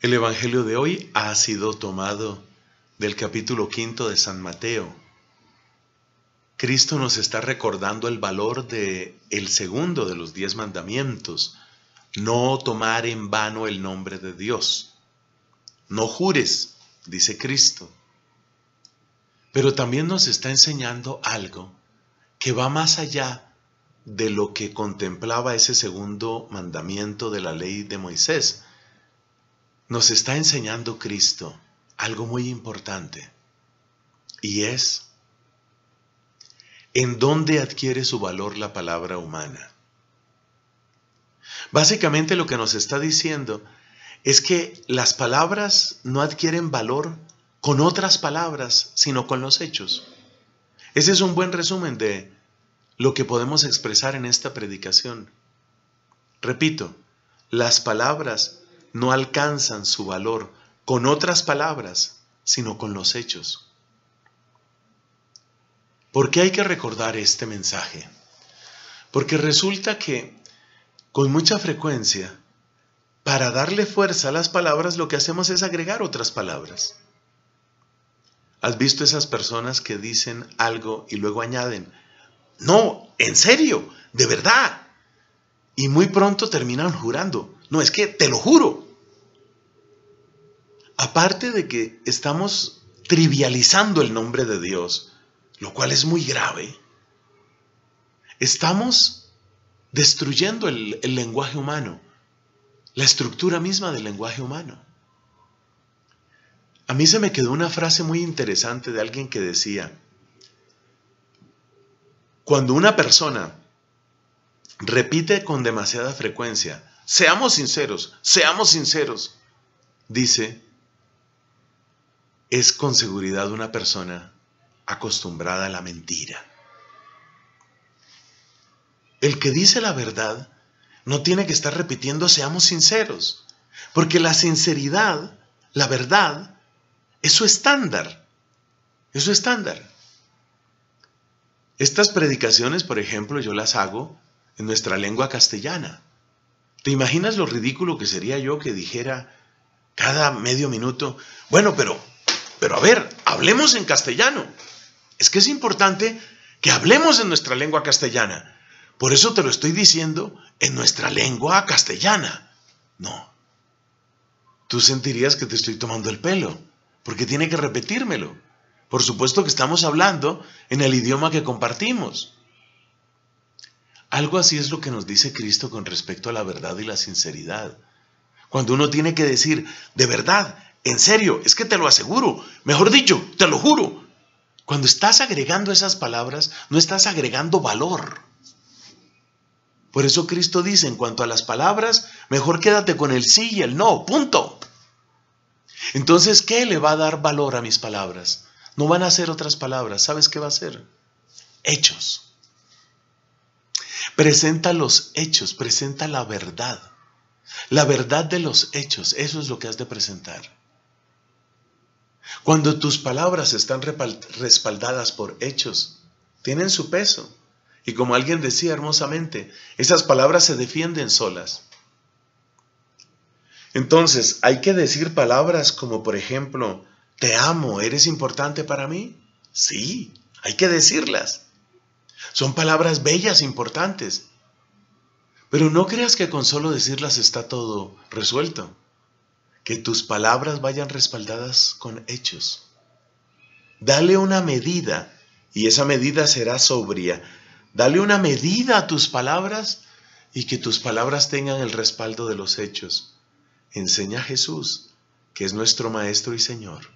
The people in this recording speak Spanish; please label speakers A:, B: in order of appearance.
A: El Evangelio de hoy ha sido tomado del capítulo quinto de San Mateo. Cristo nos está recordando el valor de el segundo de los diez mandamientos, no tomar en vano el nombre de Dios. No jures, dice Cristo. Pero también nos está enseñando algo que va más allá de lo que contemplaba ese segundo mandamiento de la ley de Moisés nos está enseñando Cristo algo muy importante y es en dónde adquiere su valor la palabra humana. Básicamente lo que nos está diciendo es que las palabras no adquieren valor con otras palabras, sino con los hechos. Ese es un buen resumen de lo que podemos expresar en esta predicación. Repito, las palabras no alcanzan su valor con otras palabras, sino con los hechos. ¿Por qué hay que recordar este mensaje? Porque resulta que con mucha frecuencia, para darle fuerza a las palabras, lo que hacemos es agregar otras palabras. ¿Has visto esas personas que dicen algo y luego añaden, no, en serio, de verdad? Y muy pronto terminan jurando, no es que te lo juro. Aparte de que estamos trivializando el nombre de Dios, lo cual es muy grave, estamos destruyendo el, lenguaje humano, la estructura misma del lenguaje humano. A mí se me quedó una frase muy interesante de alguien que decía, cuando una persona repite con demasiada frecuencia, seamos sinceros, seamos sinceros, dice, es con seguridad una persona acostumbrada a la mentira. El que dice la verdad no tiene que estar repitiendo seamos sinceros, porque la sinceridad, la verdad, es su estándar, es su estándar. Estas predicaciones, por ejemplo, yo las hago en nuestra lengua castellana. ¿Te imaginas lo ridículo que sería yo que dijera cada medio minuto, bueno, pero pero a ver, hablemos en castellano. Es que es importante que hablemos en nuestra lengua castellana. Por eso te lo estoy diciendo en nuestra lengua castellana. No. Tú sentirías que te estoy tomando el pelo, porque tiene que repetírmelo. Por supuesto que estamos hablando en el idioma que compartimos. Algo así es lo que nos dice Cristo con respecto a la verdad y la sinceridad. Cuando uno tiene que decir, de verdad, en serio, es que te lo aseguro. Mejor dicho, te lo juro. Cuando estás agregando esas palabras, no estás agregando valor. Por eso Cristo dice, en cuanto a las palabras, mejor quédate con el sí y el no, punto. Entonces, ¿qué le va a dar valor a mis palabras? No van a ser otras palabras, ¿sabes qué va a ser? Hechos. Presenta los hechos, presenta la verdad. La verdad de los hechos, eso es lo que has de presentar. Cuando tus palabras están respaldadas por hechos, tienen su peso. Y como alguien decía hermosamente, esas palabras se defienden solas. Entonces, hay que decir palabras como, por ejemplo, te amo, eres importante para mí. Sí, hay que decirlas. Son palabras bellas, importantes. Pero no creas que con solo decirlas está todo resuelto que tus palabras vayan respaldadas con hechos. Dale una medida, y esa medida será sobria. Dale una medida a tus palabras y que tus palabras tengan el respaldo de los hechos. Enseña a Jesús, que es nuestro Maestro y Señor.